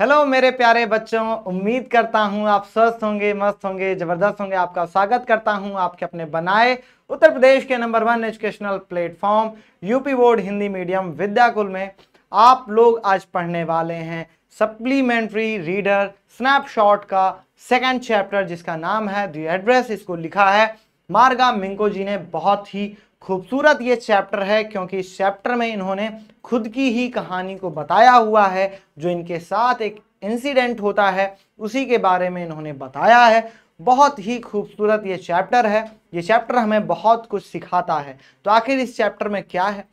Hello मेरे प्यारे बच्चों उम्मीद करता हूं आप स्वस्थ होंगे मस्त होंगे जबरदस्त होंगे आपका स्वागत करता हूं आपके अपने बनाए उत्तर प्रदेश के number one educational platform UP board Hindi medium Vidyakul में आप लोग आज पढ़ने वाले हैं सप्लीमेंट्री रीडर स्नैपशॉट का सेकंड चैप्टर जिसका नाम है दी एड्रेस इसको लिखा है मार्गा मिंको जी ने बहुत ही खूबसूरत ये चैप्टर है क्योंकि इस चैप्टर में इन्होंने खुद की ही कहानी को बताया हुआ है जो इनके साथ एक इंसिडेंट होता है उसी के बारे में इन्होंने बताया है बहुत ही खूबसूरत ये चैप्टर है ये चैप्टर हमें बहुत कुछ सिखाता है तो आखिर इस चैप्टर में क्या है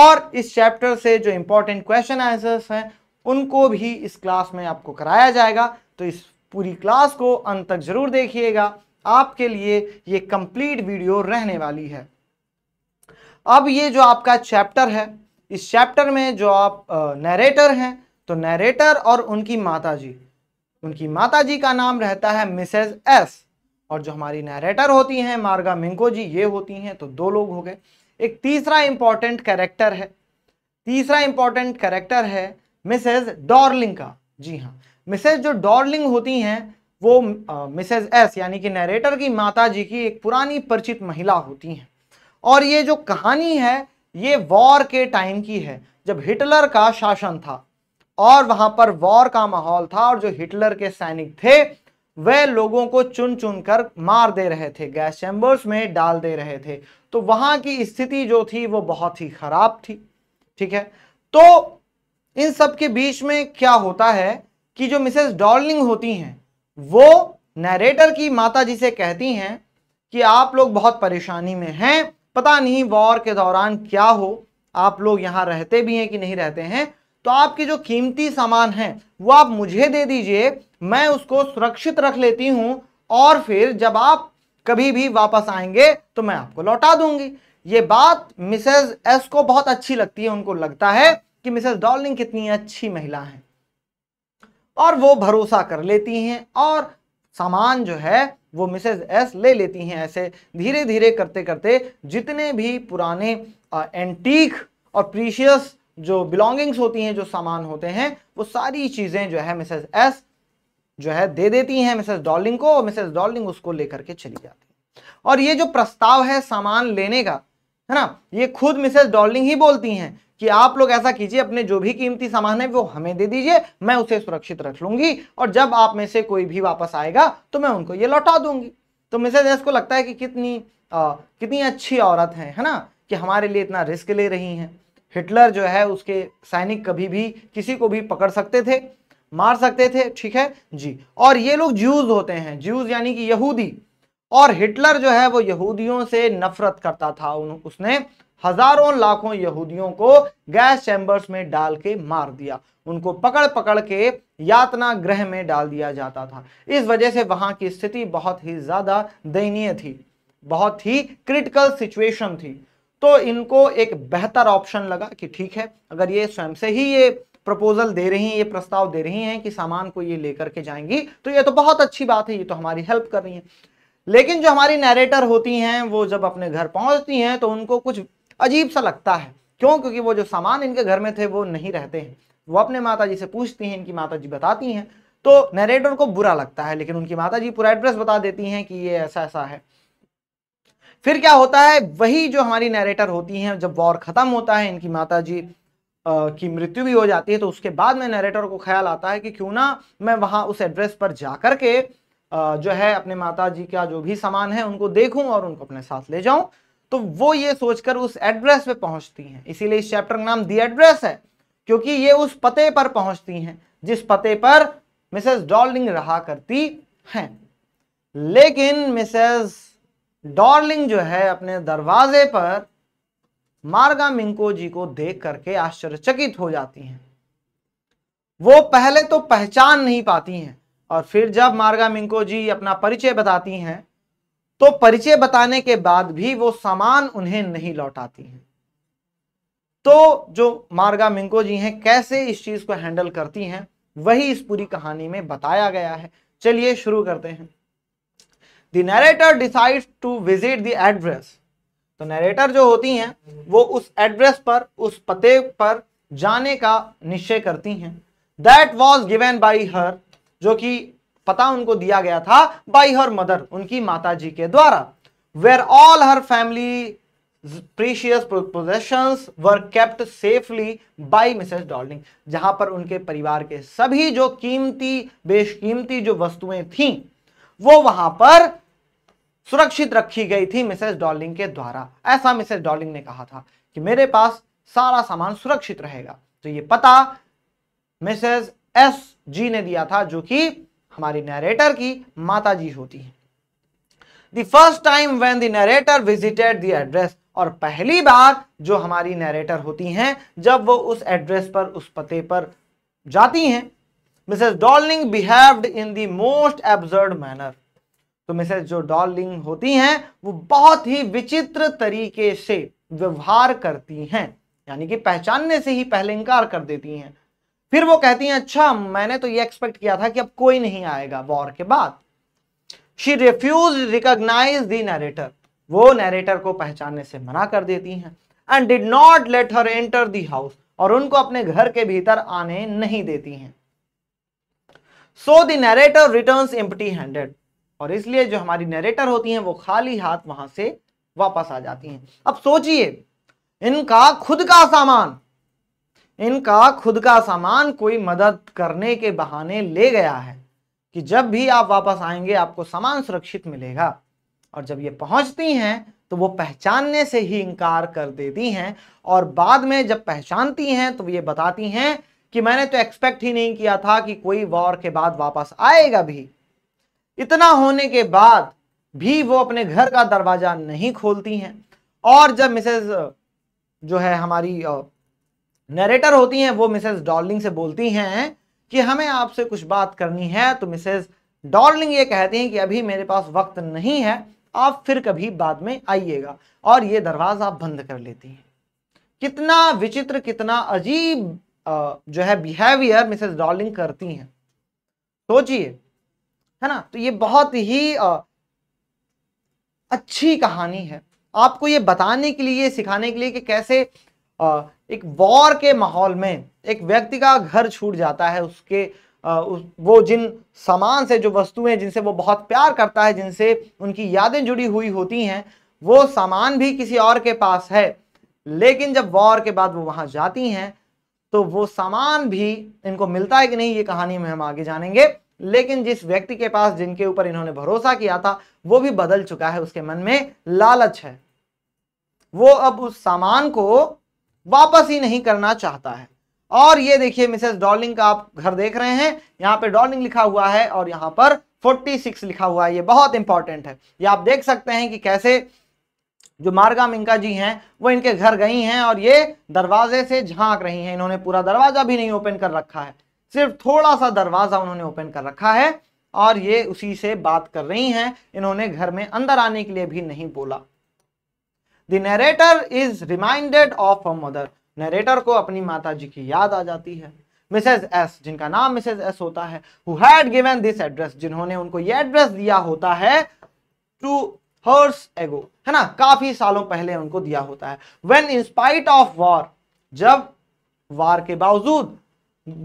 और इस चैप्टर से जो इम्पोर्टेंट क्वेश्चन आंसर्स हैं उनको भी इस क्लास में आपको कराया जाएगा तो इस पूरी क्लास को अंत तक जरूर देखिएगा आपके लिए ये कंप्लीट वीडियो रहने वाली है अब ये जो आपका चैप्टर है इस चैप्टर में जो आप नरेटर हैं तो नरेटर और उनकी माता जी उनकी माता जी का नाम रहता है मिसेज एस और जो हमारी नरेटर होती हैं मार्गा मिंको जी ये होती हैं तो दो लोग हो गए एक तीसरा इंपॉर्टेंट कैरेक्टर है तीसरा इंपॉर्टेंट कैरेक्टर है मिसेज डॉर्लिंग का जी हाँ मिसेज जो डॉर्लिंग होती हैं वो मिसेज एस यानी कि नरेटर की माता जी की एक पुरानी परिचित महिला होती हैं और ये जो कहानी है ये वॉर के टाइम की है जब हिटलर का शासन था और वहां पर वॉर का माहौल था और जो हिटलर के सैनिक थे वे लोगों को चुन चुन कर मार दे रहे थे गैस चैम्बर्स में डाल दे रहे थे तो वहां की स्थिति जो थी वो बहुत ही खराब थी ठीक है तो इन सब के बीच में क्या होता है कि जो मिसेस डॉर्लिंग होती हैं वो नरेटर की माता जी से कहती हैं कि आप लोग बहुत परेशानी में हैं पता नहीं वॉर के दौरान क्या हो आप लोग यहाँ रहते भी हैं कि नहीं रहते हैं तो आपके जो कीमती सामान हैं वो आप मुझे दे दीजिए मैं उसको सुरक्षित रख लेती हूँ और फिर जब आप कभी भी वापस आएंगे तो मैं आपको लौटा दूंगी ये बात मिसेज एस को बहुत अच्छी लगती है उनको लगता है कि मिसेज डॉलिंग कितनी अच्छी महिला है और वो भरोसा कर लेती हैं और सामान जो है वो मिसेज एस ले लेती हैं ऐसे धीरे धीरे करते करते जितने भी पुराने एंटीक और प्रीशियस जो बिलोंगिंग्स होती हैं जो सामान होते हैं वो सारी चीज़ें जो है मिसेज एस जो है दे देती हैं मिसेज डॉलिंग को और मिसेज डॉलिंग उसको लेकर के चली जाती है और ये जो प्रस्ताव है सामान लेने का है ना ये खुद मिसेज डॉलिंग ही बोलती हैं कि आप लोग ऐसा कीजिए अपने जो भी कीमती सामान है वो हमें दे दीजिए मैं उसे सुरक्षित रख लूंगी और जब आप में से कोई भी वापस आएगा तो मैं उनको ये लौटा दूंगी तो मिसेज एस को लगता है कि कितनी आ, कितनी अच्छी औरत है है ना कि हमारे लिए इतना रिस्क ले रही हैं हिटलर जो है उसके सैनिक कभी भी किसी को भी पकड़ सकते थे मार सकते थे ठीक है जी और ये लोग ज्यूज होते हैं ज्यूज यानी कि यहूदी और हिटलर जो है वो यहूदियों से नफरत करता था उन उसने हजारों लाखों यहूदियों को गैस चैम्बर्स में डाल के मार दिया उनको पकड़ पकड़ के यातना ग्रह में डाल दिया जाता था इस वजह से वहां की स्थिति बहुत ही ज्यादा दयनीय थी बहुत ही क्रिटिकल सिचुएशन थी तो इनको एक बेहतर ऑप्शन लगा कि ठीक है अगर ये स्वयं से ही ये प्रपोजल दे रही हैं ये प्रस्ताव दे रही हैं कि सामान को ये लेकर के जाएंगी तो ये तो बहुत अच्छी बात है ये तो हमारी हेल्प कर रही हैं लेकिन जो हमारी नरेटर होती हैं वो जब अपने घर पहुंचती हैं तो उनको कुछ अजीब सा लगता है क्यों क्योंकि वो जो सामान इनके घर में थे वो नहीं रहते हैं वो अपने माता जी से पूछती हैं इनकी माता जी बताती हैं तो नरेटर को बुरा लगता है लेकिन उनकी माता जी पूरा एड्रेस बता देती हैं कि ये ऐसा ऐसा है फिर क्या होता है वही जो हमारी नरेटर होती हैं जब वॉर ख़त्म होता है इनकी माता जी आ, की मृत्यु भी हो जाती है तो उसके बाद में नरेटर को ख्याल आता है कि क्यों ना मैं वहां उस एड्रेस पर जा कर के जो है अपने माता जी का जो भी सामान है उनको देखूं और उनको अपने साथ ले जाऊं तो वो ये सोचकर उस एड्रेस पे पहुंचती हैं इसीलिए इस चैप्टर का नाम दी एड्रेस है क्योंकि ये उस पते पर पहुंचती हैं जिस पते पर मिसेस डॉर्लिंग रहा करती हैं लेकिन मिसेस डॉर्लिंग जो है अपने दरवाजे पर मार्गा मिंको जी को देख करके आश्चर्यचकित हो जाती हैं वो पहले तो पहचान नहीं पाती हैं और फिर जब मार्गा मिंको जी अपना परिचय बताती हैं तो परिचय बताने के बाद भी वो सामान उन्हें नहीं लौटाती हैं तो जो मार्गा मिंको जी हैं कैसे इस चीज को हैंडल करती हैं वही इस पूरी कहानी में बताया गया है चलिए शुरू करते हैं the narrator decide to visit the address तो नरेटर जो होती हैं वो उस एड्रेस पर उस पते पर जाने का निश्चय करती हैं that was given by her जो कि पता उनको दिया गया था बाई हर मदर उनकी माता जी के द्वारा where all her family precious possessions were kept safely by Mrs Dorling जहां पर उनके परिवार के सभी जो कीमती बेशकीमती जो वस्तुएं थी वो वहां पर सुरक्षित रखी गई थी मिसेस डॉलिंग के द्वारा ऐसा मिसेस डॉलिंग ने कहा था कि मेरे पास सारा सामान सुरक्षित रहेगा तो ये पता मिसेस एस जी ने दिया था जो कि हमारी नरेटर की माता जी होती है the first time when the narrator visited the address और पहली बार जो हमारी नरेटर होती हैं जब वो उस एड्रेस पर उस पते पर जाती हैं Mrs Dorling behaved in the most absurd manner तो मिसेस जो डॉलिंग होती हैं वो बहुत ही विचित्र तरीके से व्यवहार करती हैं यानी कि पहचानने से ही पहले इनकार कर देती हैं फिर वो कहती हैं अच्छा मैंने तो ये एक्सपेक्ट किया था कि अब कोई नहीं आएगा वॉर के बाद she refuse recognize the narrator वो नरेटर को पहचानने से मना कर देती हैं and did not let her enter the house और उनको अपने घर के भीतर आने नहीं देती हैं so the narrator return empty handed और इसलिए जो हमारी नरेटर होती हैं वो खाली हाथ वहां से वापस आ जाती हैं अब सोचिए इनका खुद का सामान इनका खुद का सामान कोई मदद करने के बहाने ले गया है कि जब भी आप वापस आएंगे आपको सामान सुरक्षित मिलेगा और जब ये पहुंचती हैं तो वो पहचानने से ही इनकार कर देती हैं और बाद में जब पहचानती हैं तो ये बताती हैं कि मैंने तो एक्सपेक्ट ही नहीं किया था कि कोई वॉर के बाद वापस आएगा भी इतना होने के बाद भी वो अपने घर का दरवाजा नहीं खोलती हैं और जब मिसेज जो है हमारी नरेटर होती हैं वो मिसेस डॉर्लिंग से बोलती हैं कि हमें आपसे कुछ बात करनी है तो मिसेस डॉर्लिंग ये कहती हैं कि अभी मेरे पास वक्त नहीं है आप फिर कभी बाद में आइएगा और ये दरवाज़ा आप बंद कर लेती हैं कितना विचित्र कितना अजीब जो है बिहेवियर मिसेस डॉर्लिंग करती हैं सोचिए है ना तो ये बहुत ही अच्छी कहानी है आपको ये बताने के लिए सिखाने के लिए कि कैसे एक वॉर के माहौल में एक व्यक्ति का घर छूट जाता है उसके वो जिन सामान से जो वस्तुएं जिनसे वो बहुत प्यार करता है जिनसे उनकी यादें जुड़ी हुई होती हैं वो सामान भी किसी और के पास है लेकिन जब वॉर के बाद वो वहां जाती हैं तो वो सामान भी इनको मिलता है कि नहीं ये कहानी में हम आगे जानेंगे लेकिन जिस व्यक्ति के पास जिनके ऊपर इन्होंने भरोसा किया था वो भी बदल चुका है उसके मन में लालच है वो अब उस सामान को वापस ही नहीं करना चाहता है और ये देखिए मिसेस डॉलिंग का आप घर देख रहे हैं यहाँ पे डॉलिंग लिखा हुआ है और यहाँ पर 46 लिखा हुआ है ये बहुत इंपॉर्टेंट है ये आप देख सकते हैं कि कैसे जो मार्गा मिंका जी हैं वो इनके घर गई हैं और ये दरवाजे से झांक रही हैं इन्होंने पूरा दरवाजा भी नहीं ओपन कर रखा है सिर्फ थोड़ा सा दरवाजा उन्होंने ओपन कर रखा है और ये उसी से बात कर रही हैं इन्होंने घर में अंदर आने के लिए भी नहीं बोला the is reminded of her mother narrator को अपनी माता जी की याद आ जाती है मिसेज एस जिनका नाम मिसेज एस होता है who had given this address जिन्होंने उनको ये एड्रेस दिया होता है टू हर्स एगो है ना काफी सालों पहले उनको दिया होता है वेन इंस्पाइट ऑफ वॉर जब वार के बावजूद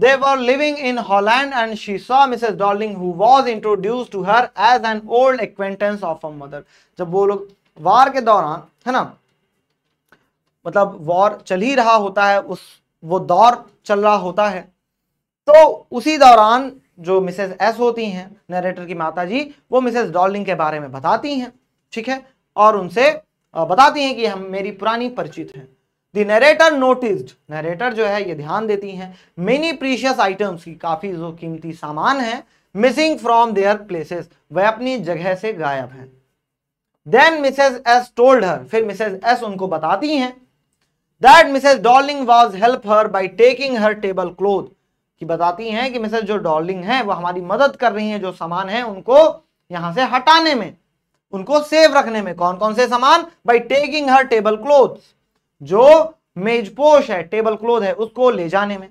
they were living in holland and she saw mrs darling who was introduced to her as an old acquaintance of her mother जब वो लोग war के दौरान है ना मतलब वॉर चल ही रहा होता है उस वो दौर चल रहा होता है तो उसी दौरान जो मिसेस एस होती हैं नरेटर की माता जी वो मिसेस डॉलिंग के बारे में बताती हैं ठीक है और उनसे बताती हैं कि हम मेरी पुरानी परिचित हैं दी नरेटर नोटिस्ड नरेटर जो है ये ध्यान देती हैं मेनी प्रीशियस आइटम्स की काफ़ी जो कीमती सामान है मिसिंग फ्रॉम देयर प्लेसेस वह अपनी जगह से गायब हैं then Mrs S told her फिर मिसेज एस उनको बताती हैं that Mrs Dorling was help her by taking her table cloth कि बताती हैं कि मिसेज जो डॉलिंग है वो हमारी मदद कर रही हैं जो सामान है उनको यहां से हटाने में उनको सेव रखने में कौन कौन से सामान by taking her table cloth जो मेजपोश है टेबल क्लोथ है उसको ले जाने में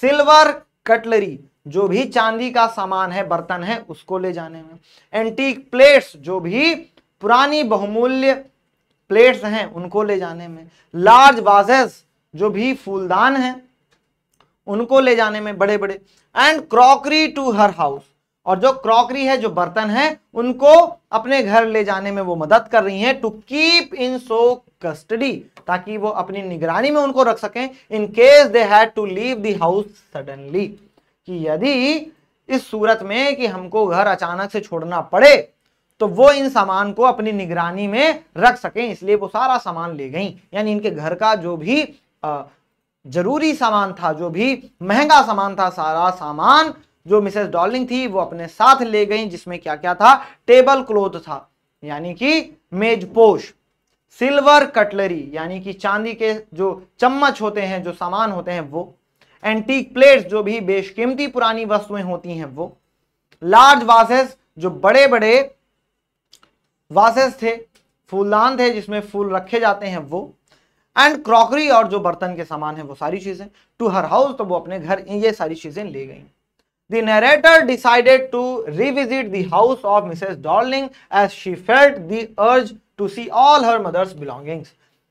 सिल्वर कटलरी जो भी चांदी का सामान है बर्तन है उसको ले जाने में एंटीक प्लेट्स जो भी पुरानी बहुमूल्य प्लेट्स हैं उनको ले जाने में लार्ज वाजेस जो भी फूलदान हैं उनको ले जाने में बड़े बड़े and crockery to her house और जो क्रॉकरी है जो बर्तन है उनको अपने घर ले जाने में वो मदद कर रही हैं to keep in so custody ताकि वो अपनी निगरानी में उनको रख सकें in case they had to leave the house suddenly कि यदि इस सूरत में कि हमको घर अचानक से छोड़ना पड़े तो वो इन सामान को अपनी निगरानी में रख सकें इसलिए वो सारा सामान ले गई यानी इनके घर का जो भी जरूरी सामान था जो भी महंगा सामान था सारा सामान जो मिसेस डॉलिंग थी वो अपने साथ ले गई जिसमें क्या क्या था टेबल क्लोथ था यानी कि मेजपोश सिल्वर कटलरी यानी कि चांदी के जो चम्मच होते हैं जो सामान होते हैं वो एंटीक प्लेट्स जो भी बेशकीमती पुरानी वस्तुएं होती हैं वो लार्ज वासेस जो बड़े बड़े वासेस थे फूलदान थे जिसमें फूल रखे जाते हैं वो एंड क्रॉकरी और जो बर्तन के सामान है वो सारी चीजें टू हर हाउस तो वो अपने घर ये सारी चीजें ले गई The narrator decided to revisit the house of Mrs. Darling as she felt the urge to see all her mother's belongings.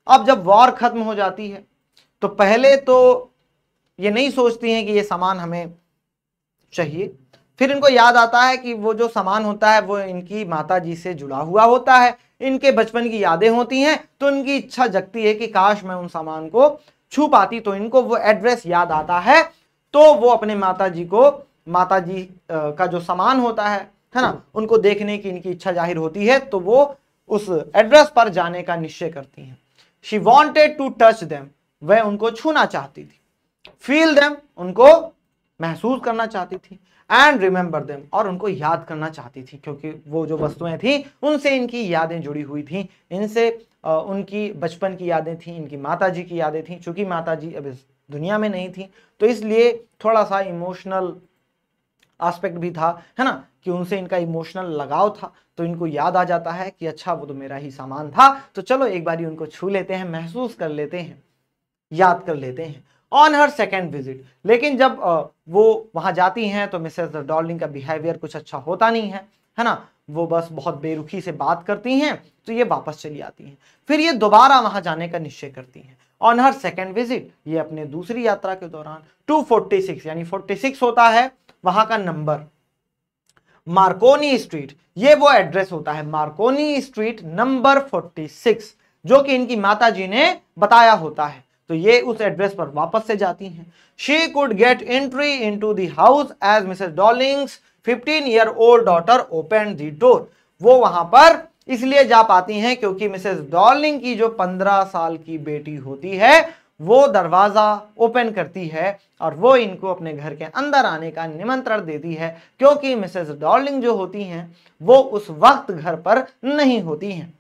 अब जब वॉर खत्म हो जाती है तो पहले तो ये नहीं सोचती हैं कि ये सामान हमें चाहिए फिर इनको याद आता है कि वो जो सामान होता है वो इनकी माता जी से जुड़ा हुआ होता है इनके बचपन की यादें होती हैं तो इनकी इच्छा जगती है कि काश मैं उन सामान को छू पाती तो इनको वो एड्रेस याद आता है तो वो अपने माता जी को माता जी का जो सामान होता है है ना उनको देखने की इनकी इच्छा जाहिर होती है तो वो उस एड्रेस पर जाने का निश्चय करती हैं she wanted to touch them वह उनको छूना चाहती थी फील देम उनको महसूस करना चाहती थी एंड रिमेंबर देम और उनको याद करना चाहती थी क्योंकि वो जो वस्तुएं थी उनसे इनकी यादें जुड़ी हुई थी इनसे उनकी बचपन की यादें थी इनकी जी की यादें थी चूँकि जी अब इस दुनिया में नहीं थी तो इसलिए थोड़ा सा इमोशनल आस्पेक्ट भी था है ना कि उनसे इनका इमोशनल लगाव था तो इनको याद आ जाता है कि अच्छा वो तो मेरा ही सामान था तो चलो एक बार उनको छू लेते हैं महसूस कर लेते हैं याद कर लेते हैं ऑन हर सेकेंड विजिट लेकिन जब वो वहाँ जाती हैं तो मिसेज डॉलिंग का बिहेवियर कुछ अच्छा होता नहीं है है ना वो बस बहुत बेरुखी से बात करती हैं तो ये वापस चली आती हैं फिर ये दोबारा वहाँ जाने का निश्चय करती हैं ऑन हर सेकेंड विजिट ये अपने दूसरी यात्रा के दौरान 246 यानी 46 होता है वहाँ का नंबर मार्कोनी स्ट्रीट ये वो एड्रेस होता है मार्कोनी स्ट्रीट नंबर सिक्स जो कि इनकी माता जी ने बताया होता है तो ये उस एड्रेस पर वापस से जाती हैं she could get entry into the house as Mrs Dorling's fifteen year old daughter open the door वो वहां पर इसलिए जा पाती हैं क्योंकि मिसेज डॉलिंग की जो पंद्रह साल की बेटी होती है वो दरवाज़ा ओपन करती है और वो इनको अपने घर के अंदर आने का निमंत्रण देती है क्योंकि मिसेस डॉर्लिंग जो होती हैं वो उस वक्त घर पर नहीं होती हैं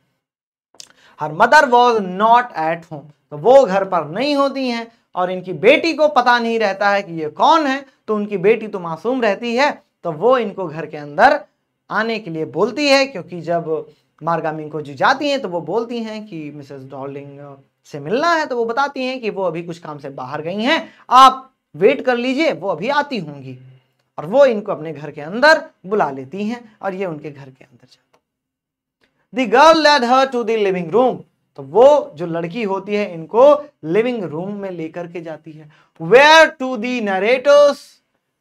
her mother was not at home तो वो घर पर नहीं होती हैं और इनकी बेटी को पता नहीं रहता है कि ये कौन है तो उनकी बेटी तो मासूम रहती है तो वो इनको घर के अंदर आने के लिए बोलती है क्योंकि जब मार्गामिंग को जी जाती हैं तो वो बोलती हैं कि मिसेस डॉलिंग से मिलना है तो वो बताती हैं कि वो अभी कुछ काम से बाहर गई हैं आप वेट कर लीजिए वो अभी आती होंगी और वो इनको अपने घर के अंदर बुला लेती हैं और ये उनके घर के अंदर जाती the girl led her to living room तो वो जो लड़की होती है इनको लिविंग रूम में लेकर के जाती है where to the narrator's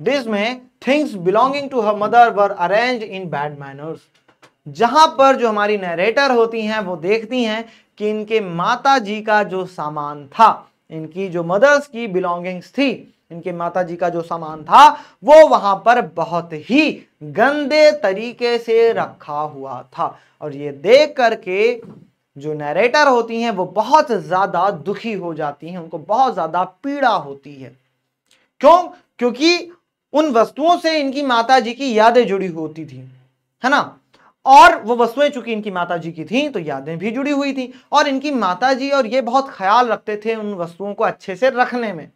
dismay things belonging to her mother were arrange in bad manners जहां पर जो हमारी नरेटर होती हैं वो देखती हैं कि इनके माता जी का जो सामान था इनकी जो मदर्स की बिलोंगिंग्स थी इनके माता जी का जो सामान था वो वहां पर बहुत ही गंदे तरीके से रखा हुआ था और ये देख करके जो नरेटर होती हैं वो बहुत ज़्यादा दुखी हो जाती हैं उनको बहुत ज़्यादा पीड़ा होती है क्यों क्योंकि उन वस्तुओं से इनकी माता जी की यादें जुड़ी होती थी है ना और वो वस्तुएं चूंकि इनकी माता जी की थी तो यादें भी जुड़ी हुई थी और इनकी माता जी और ये बहुत ख्याल रखते थे उन वस्तुओं को अच्छे से रखने में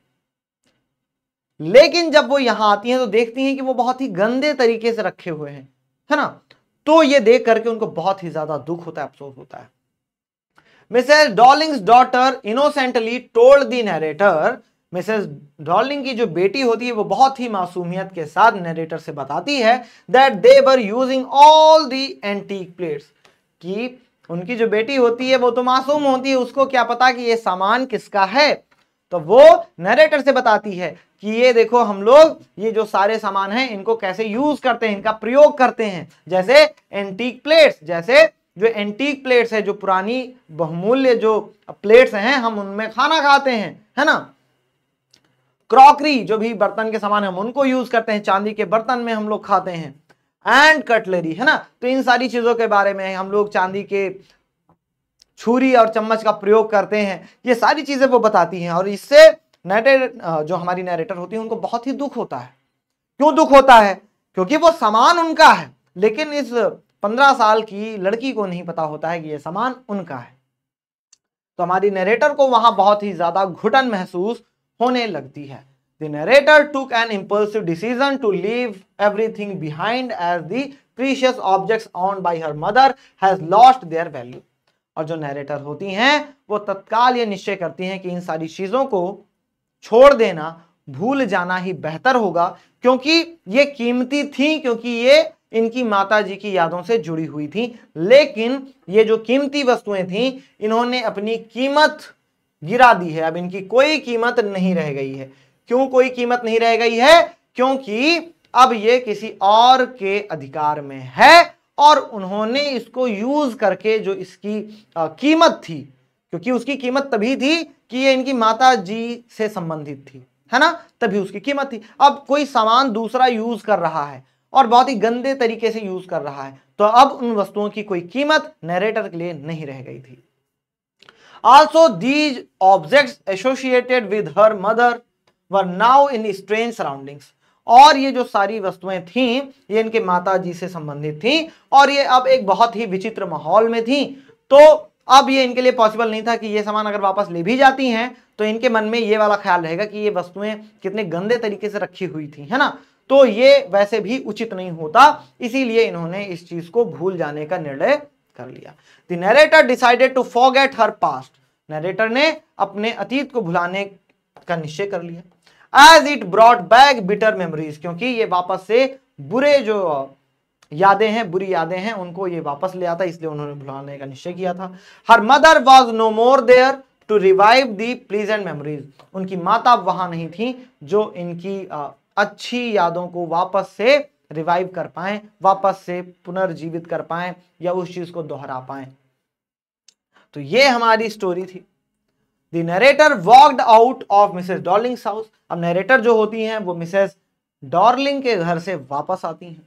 लेकिन जब वो यहां आती हैं तो देखती हैं कि वो बहुत ही गंदे तरीके से रखे हुए हैं है ना तो ये देख करके उनको बहुत ही ज्यादा दुख होता है अफसोस होता है Mrs Dorling's daughter innocently told the narrator Mrs Dorling की जो बेटी होती है वो बहुत ही मासूमियत के साथ नरेटर से बताती है that they were using all the antique plates कि उनकी जो बेटी होती है वो तो मासूम होती है उसको क्या पता कि ये सामान किसका है तो वो नरेटर से बताती है कि ये देखो हम लोग ये जो सारे सामान हैं इनको कैसे यूज करते हैं इनका प्रयोग करते हैं जैसे एंटीक प्लेट्स जैसे जो एंटीक प्लेट्स है जो पुरानी बहुमूल्य जो प्लेट्स हैं हम उनमें खाना खाते हैं है ना क्रॉकरी जो भी बर्तन के सामान हम उनको यूज करते हैं चांदी के बर्तन में हम लोग खाते हैं एंड कटलरी है ना तो इन सारी चीजों के बारे में हम लोग चांदी के छुरी और चम्मच का प्रयोग करते हैं ये सारी चीजें वो बताती हैं और इससे नैरेटर जो हमारी नैरेटर होती है उनको बहुत ही दुख होता है क्यों दुख होता है क्योंकि वो सामान उनका है लेकिन इस पंद्रह साल की लड़की को नहीं पता होता है कि यह सामान उनका है तो हमारी नरेटर को वहां बहुत ही ज्यादा घुटन महसूस होने लगती है The narrator took an impulsive decision to leave everything behind as the precious objects owned by her mother has lost their value. और जो नरेटर होती हैं वो तत्काल ये निश्चय करती हैं कि इन सारी चीज़ों को छोड़ देना भूल जाना ही बेहतर होगा क्योंकि ये कीमती थी क्योंकि ये इनकी माता जी की यादों से जुड़ी हुई थी लेकिन ये जो कीमती वस्तुएं थी इन्होंने अपनी कीमत गिरा दी है अब इनकी कोई कीमत नहीं रह गई है क्यों कोई कीमत नहीं रह गई है क्योंकि अब ये किसी और के अधिकार में है और उन्होंने इसको यूज करके जो इसकी आ, कीमत थी क्योंकि उसकी कीमत तभी थी कि ये इनकी माता जी से संबंधित थी है ना तभी उसकी कीमत थी अब कोई सामान दूसरा यूज कर रहा है और बहुत ही गंदे तरीके से यूज कर रहा है तो अब उन वस्तुओं की कोई कीमत नरेटर के लिए नहीं रह गई थी also these object associated with her mother were now in strange surroundings और ये जो सारी वस्तुएं थीं ये इनके माता जी से संबंधित थीं और ये अब एक बहुत ही विचित्र माहौल में थीं तो अब ये इनके लिए पॉसिबल नहीं था कि ये सामान अगर वापस ले भी जाती हैं तो इनके मन में ये वाला ख्याल रहेगा कि ये वस्तुएं कितने गंदे तरीके से रखी हुई थी है ना तो ये वैसे भी उचित नहीं होता इसीलिए इन्होंने इस चीज को भूल जाने का निर्णय कर लिया narrator decided to forget her past narrator ने अपने अतीत को भुलाने का निश्चय कर लिया as it brought back bitter memories क्योंकि ये वापस से बुरे जो यादें हैं बुरी यादें हैं उनको ये वापस ले आता इसलिए उन्होंने भुलाने का निश्चय किया था her mother was no more there to revive the pleasant memories उनकी माता वहां नहीं थी जो इनकी अच्छी यादों को वापस से रिवाइव कर पाए वापस से पुनर्जीवित कर पाए या उस चीज को दोहरा पाए तो ये हमारी स्टोरी थी the narrator walked out of Mrs Dorling house अब नरेटर जो होती हैं वो मिसेस डॉर्लिंग के घर से वापस आती हैं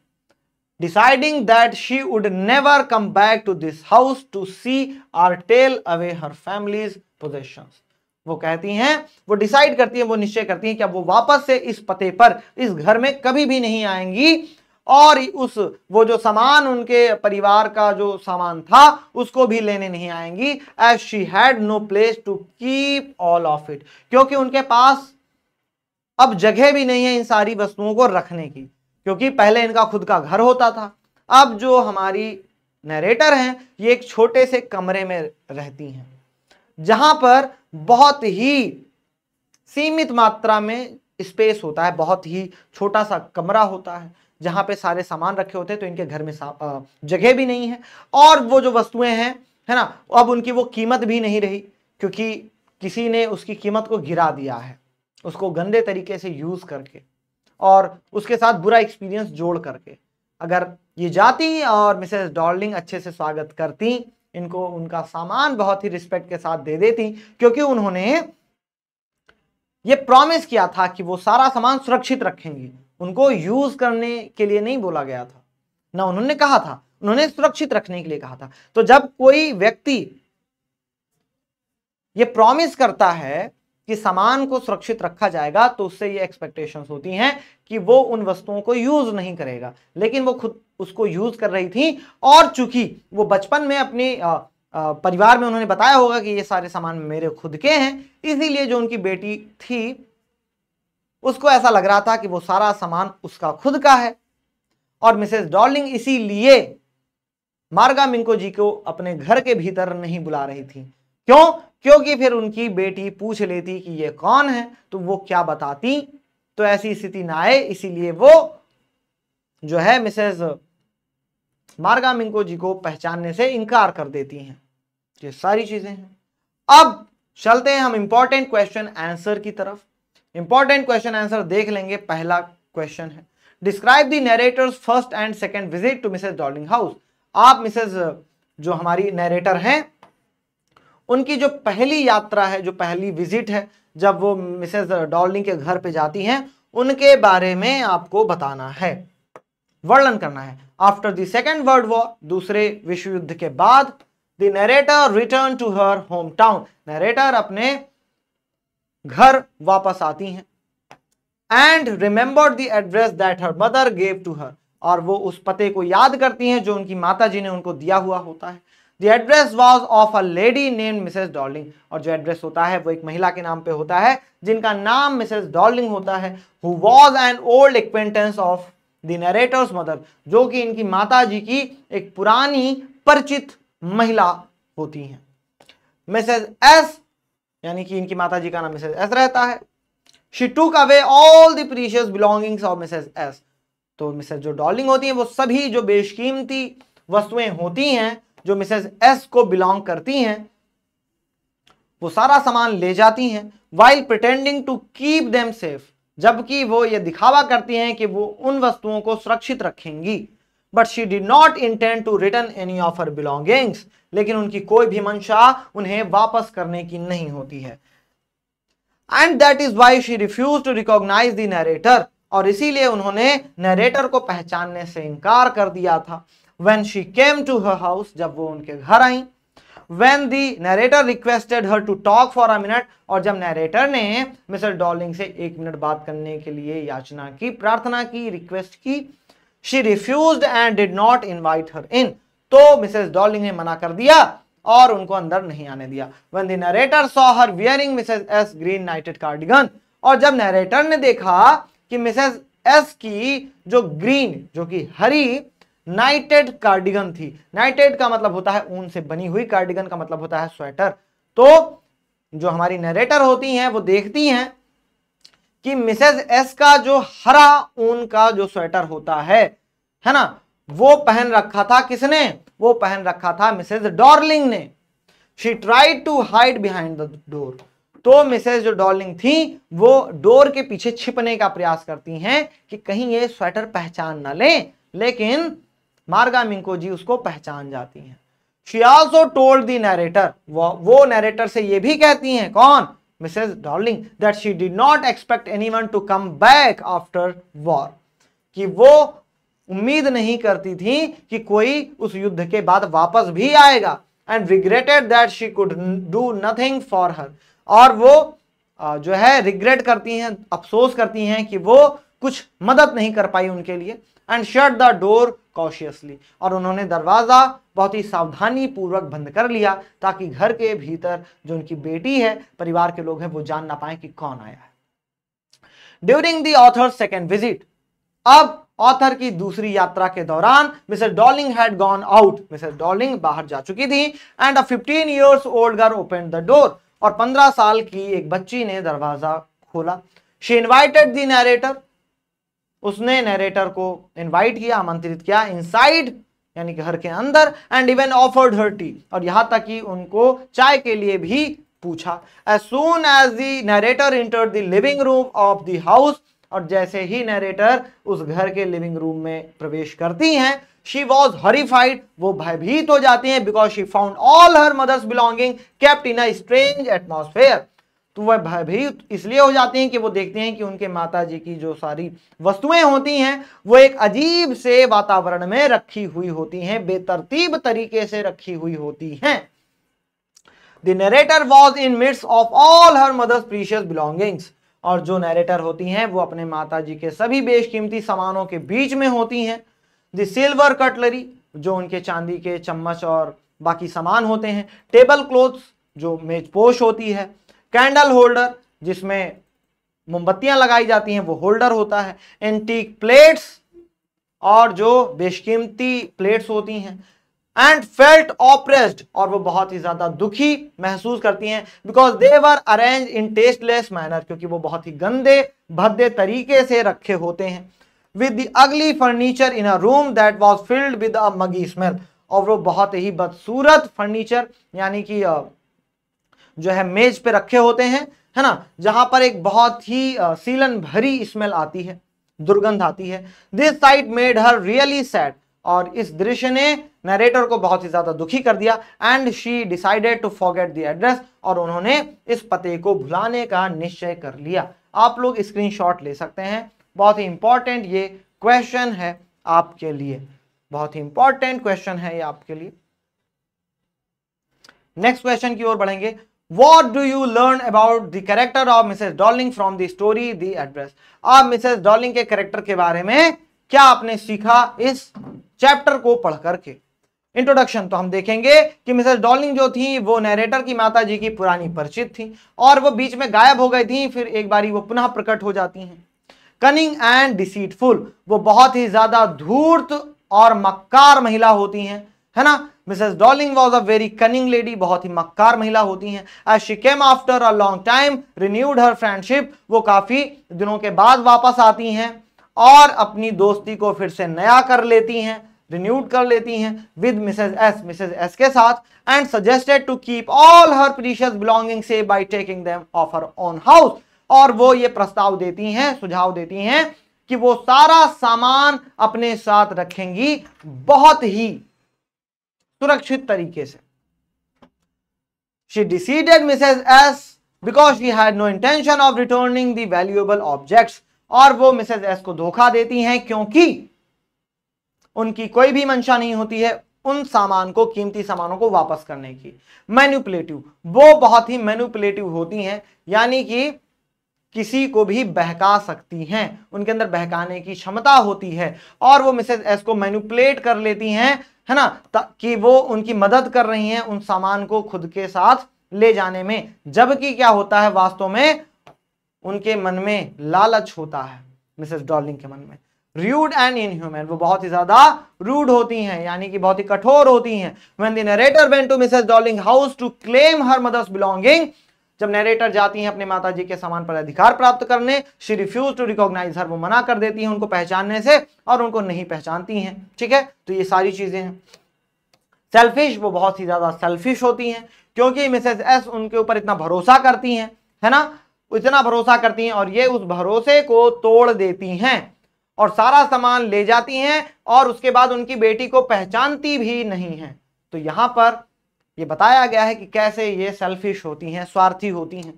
deciding that she would never come back to this house to see or tell away her family's possessions वो कहती हैं वो डिसाइड करती हैं वो निश्चय करती हैं कि अब वो वापस से इस पते पर इस घर में कभी भी नहीं आएंगी और उस वो जो सामान उनके परिवार का जो सामान था उसको भी लेने नहीं आएंगी as she had no place to keep all of it क्योंकि उनके पास अब जगह भी नहीं है इन सारी वस्तुओं को रखने की क्योंकि पहले इनका खुद का घर होता था अब जो हमारी नरेटर हैं ये एक छोटे से कमरे में रहती हैं जहां पर बहुत ही सीमित मात्रा में स्पेस होता है बहुत ही छोटा सा कमरा होता है जहां पे सारे सामान रखे होते हैं तो इनके घर में जगह भी नहीं है और वो जो वस्तुएं हैं है ना अब उनकी वो कीमत भी नहीं रही क्योंकि किसी ने उसकी कीमत को गिरा दिया है उसको गंदे तरीके से यूज़ करके और उसके साथ बुरा एक्सपीरियंस जोड़ करके अगर ये जाती और मिसेस डॉर्लिंग अच्छे से स्वागत करती इनको उनका सामान बहुत ही रिस्पेक्ट के साथ दे देती क्योंकि उन्होंने ये प्रॉमिस किया था कि वो सारा सामान सुरक्षित रखेंगी उनको यूज करने के लिए नहीं बोला गया था ना उन्होंने कहा था उन्होंने सुरक्षित रखने के लिए कहा था तो जब कोई व्यक्ति ये प्रॉमिस करता है कि सामान को सुरक्षित रखा जाएगा तो उससे ये एक्सपेक्टेशंस होती हैं कि वो उन वस्तुओं को यूज़ नहीं करेगा लेकिन वो खुद उसको यूज़ कर रही थी और चूंकि वो बचपन में अपने आ, परिवार में उन्होंने बताया होगा कि ये सारे सामान मेरे खुद के हैं इसीलिए जो उनकी बेटी थी उसको ऐसा लग रहा था कि वो सारा सामान उसका खुद का है और मिसेस डॉर्लिंग इसीलिए मार्गा मिंको जी को अपने घर के भीतर नहीं बुला रही थी क्यों क्योंकि फिर उनकी बेटी पूछ लेती कि ये कौन है तो वो क्या बताती तो ऐसी स्थिति ना आए इसीलिए वो जो है मिसेज मार्गा मिंको जी को पहचानने से इनकार कर देती हैं ये सारी चीजें हैं अब चलते हैं हम इंपॉर्टेंट क्वेश्चन आंसर की तरफ इंपॉर्टेंट क्वेश्चन आंसर देख लेंगे पहला क्वेश्चन है describe the narrator's first and second visit to Mrs Dorling house आप मिसेज जो हमारी नरेटर हैं उनकी जो पहली यात्रा है जो पहली विजिट है जब वो मिसेज डॉलिंग के घर पे जाती हैं उनके बारे में आपको बताना है वर्णन करना है after the second world war दूसरे विश्व युद्ध के बाद the narrator return to her home town narrator अपने घर वापस आती हैं and remember the address that her mother gave to her और वो उस पते को याद करती हैं जो उनकी माता जी ने उनको दिया हुआ होता है the address was of a lady name Mrs Dorling और जो एड्रेस होता है वो एक महिला के नाम पे होता है जिनका नाम मिसेज डॉलिंग होता है who was an old acquaintance of the narrator's mother जो कि इनकी माता जी की एक पुरानी परिचित महिला होती हैं मिसेज एस यानी कि इनकी माता जी का नाम मिसेज एस रहता है she took away all the precious belongings of Mrs S तो मिसेज जो डॉलिंग होती हैं वो सभी जो बेशकीमती वस्तुएं होती हैं जो मिसेज एस को बिलोंग करती हैं वो सारा सामान ले जाती हैं while pretending to keep them safe जबकि वो ये दिखावा करती हैं कि वो उन वस्तुओं को सुरक्षित रखेंगी but she did not intend to return any of her belongings लेकिन उनकी कोई भी मंशा उन्हें वापस करने की नहीं होती है and that is why she refuse to recognize the narrator और इसीलिए उन्होंने नरेटर को पहचानने से इनकार कर दिया था when she came to her house जब वो उनके घर आई when the narrator requested her to talk for a minute और जब नरेटर ने मिसर डॉलिंग से एक मिनट बात करने के लिए याचना की प्रार्थना की रिक्वेस्ट की she refuse and did not invite her in तो मिसेज डॉलिंग ने मना कर दिया और उनको अंदर नहीं आने दिया when the narrator saw her wearing Mrs S green knitted cardigan और जब नरेटर ने देखा कि मिसेस एस की जो ग्रीन जो कि हरी नाइटेड कार्डिगन थी नाइटेड का मतलब होता है ऊन से बनी हुई कार्डिगन का मतलब होता है स्वेटर तो जो हमारी नरेटर होती हैं वो देखती हैं कि मिसेज एस का जो हरा ऊन का जो स्वेटर होता है है ना वो पहन रखा था किसने वो पहन रखा था मिसेज डॉर्लिंग ने she tried to hide behind the door तो मिसेज जो डॉर्लिंग थी वो डोर के पीछे छिपने का प्रयास करती हैं कि कहीं ये स्वेटर पहचान ना लें लेकिन मार्गा मिंको जी उसको पहचान जाती हैं she also told the narrator वो नरेटर से ये भी कहती हैं कौन Mrs Dorling that she did not expect anyone to come back after war कि वो उम्मीद नहीं करती थी कि कोई उस युद्ध के बाद वापस भी आएगा and regretted that she could do nothing for her और वो जो है रिग्रेट करती हैं अफसोस करती हैं कि वो कुछ मदद नहीं कर पाई उनके लिए and shut the door cautiously और उन्होंने दरवाज़ा बहुत ही सावधानी पूर्वक बंद कर लिया ताकि घर के भीतर जो उनकी बेटी है परिवार के लोग हैं वो जान ना पाए कि कौन आया है during the author second visit अब ऑथर की दूसरी यात्रा के दौरान Mrs Dorling had gone out Mrs Dorling बाहर जा चुकी थी and a 15 years old girl open the door और 15 साल की एक बच्ची ने दरवाजा खोला शी इनवाइटेड द नरेटर उसने नरेटर को इनवाइट किया आमंत्रित किया इनसाइड यानी घर के अंदर and even offered her tea और यहां तक कि उनको चाय के लिए भी पूछा as soon as narrator enter the living room of the house और जैसे ही नरेटर उस घर के लिविंग रूम में प्रवेश करती हैं शी वॉज हरीफाइड वो भयभीत हो जाती हैं because she found all her mother's belonging kept in a strange atmosphere तो वह भयभीत इसलिए हो जाते हैं कि वो देखते हैं कि उनके माता जी की जो सारी वस्तुएं होती हैं वो एक अजीब से वातावरण में रखी हुई होती हैं बेतरतीब तरीके से रखी हुई होती हैं the narrator was in midst of all her mother's precious belongings और जो नरेटर होती हैं वो अपने माता जी के सभी बेशकीमती सामानों के बीच में होती हैं द सिल्वर कटलरी जो उनके चांदी के चम्मच और बाकी सामान होते हैं टेबल क्लोथ्स जो मेजपोश होती है कैंडल होल्डर जिसमें मोमबत्तियां लगाई जाती हैं वो होल्डर होता है एंटीक प्लेट्स और जो बेशकीमती प्लेट्स होती हैं एंड फेल्ट ऑप्रेस्ड और वो बहुत ही ज्यादा दुखी महसूस करती हैं because they were arrange in tasteless manner क्योंकि वो बहुत ही गंदे भद्दे तरीके से रखे होते हैं with the ugly furniture in a room that was filled with a muggy smell और वो बहुत ही बदसूरत फर्नीचर यानी कि जो है मेज पे रखे होते हैं है ना जहां पर एक बहुत ही सीलन भरी स्मेल आती है दुर्गंध आती है this sight made her really sad और इस दृश्य ने नरेटर को बहुत ही ज्यादा दुखी कर दिया and she decided to forget the address और उन्होंने इस पते को भुलाने का निश्चय कर लिया आप लोग स्क्रीनशॉट ले सकते हैं बहुत ही इंपॉर्टेंट ये क्वेश्चन है आपके लिए बहुत ही इंपॉर्टेंट क्वेश्चन है ये आपके लिए नेक्स्ट क्वेश्चन की ओर बढ़ेंगे what do you learn about the character of Mrs Dorling from the story the address आप मिसेज डॉलिंग के करेक्टर के बारे में क्या आपने सीखा इस चैप्टर को पढ़ करके इंट्रोडक्शन तो हम देखेंगे कि मिसेस डॉलिंग जो थी वो नरेटर की माता जी की पुरानी परिचित थी और वो बीच में गायब हो गई थी फिर एक बारी वो पुनः प्रकट हो जाती हैं कनिंग एंड डिसीटफुल वो बहुत ही ज्यादा धूर्त और मक्कार महिला होती हैं है ना Mrs Dorling was a very cunning lady बहुत ही मक्कार महिला होती हैं as she came after a long time renewed her friendship वो काफ़ी दिनों के बाद वापस आती हैं और अपनी दोस्ती को फिर से नया कर लेती हैं रिन्यूड कर लेती हैं with Mrs S Mrs S के साथ and suggested to keep all her precious belonging safe by taking them off her own house और वो ये प्रस्ताव देती हैं सुझाव देती हैं कि वो सारा सामान अपने साथ रखेंगी बहुत ही सुरक्षित तरीके से she decided Mrs S because she had no intention of returning the valuable objects और वो मिसेज एस को धोखा देती हैं क्योंकि उनकी कोई भी मंशा नहीं होती है उन सामान को कीमती सामानों को वापस करने की मैन्युपुलेटिव वो बहुत ही मैन्युपुलेटिव होती हैं यानी कि किसी को भी बहका सकती हैं उनके अंदर बहकाने की क्षमता होती है और वो मिसेज एस को मैनुपलेट कर लेती हैं है ना कि वो उनकी मदद कर रही हैं उन सामान को खुद के साथ ले जाने में जबकि क्या होता है वास्तव में उनके मन में लालच होता है मिसेस डॉलिंग के मन में रूड एंड इनह्यूमन वो बहुत ही ज्यादा रूड होती हैं यानी कि बहुत ही कठोर होती हैं when the narrator went to Mrs Dorling house to claim her mother's belonging जब नरेटर जाती हैं अपने माता जी के समान पर अधिकार प्राप्त करने she refuse to recognise her वो मना कर देती हैं उनको पहचानने से और उनको नहीं पहचानती हैं ठीक है तो ये सारी चीज़ें हैं सेल्फिश वो बहुत ही ज़्यादा सेल्फिश होती हैं क्योंकि मिसेस एस उनके ऊपर इतना भरोसा करती हैं है ना इतना भरोसा करती हैं और ये उस भरोसे को तोड़ देती हैं और सारा सामान ले जाती हैं और उसके बाद उनकी बेटी को पहचानती भी नहीं है तो यहां पर ये बताया गया है कि कैसे ये सेल्फिश होती हैं स्वार्थी होती हैं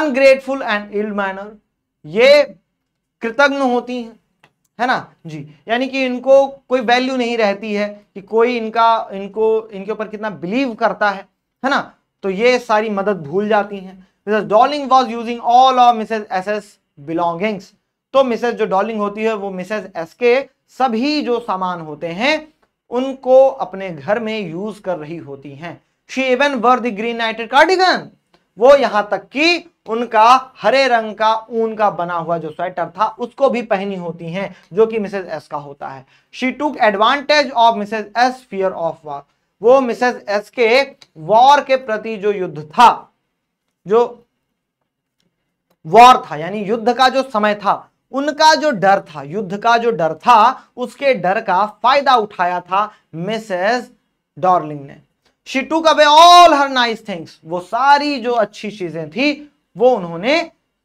अनग्रेटफुल एंड इल मैनर ये कृतज्ञ होती हैं है ना जी यानी कि इनको कोई वैल्यू नहीं रहती है कि कोई इनका इनको इनके ऊपर कितना बिलीव करता है है ना तो ये सारी मदद भूल जाती हैं Mrs Dorling was using all of Mrs S S belongings तो मिसेज जो डॉलिंग होती है वो मिसेज एस के सभी जो सामान होते हैं उनको अपने घर में यूज कर रही होती हैं she even wore the green knitted cardigan वो यहां तक कि उनका हरे रंग का ऊन का बना हुआ जो स्वेटर था उसको भी पहनी होती हैं जो कि मिसेज एस का होता है she took advantage of Mrs S fear of war वो मिसेज एस के वॉर के प्रति जो युद्ध था जो वॉर था यानी युद्ध का जो समय था उनका जो डर था युद्ध का जो डर था उसके डर का फायदा उठाया था मिसेस डॉर्लिंग ने she took away all her nice things वो सारी जो अच्छी चीजें थी वो उन्होंने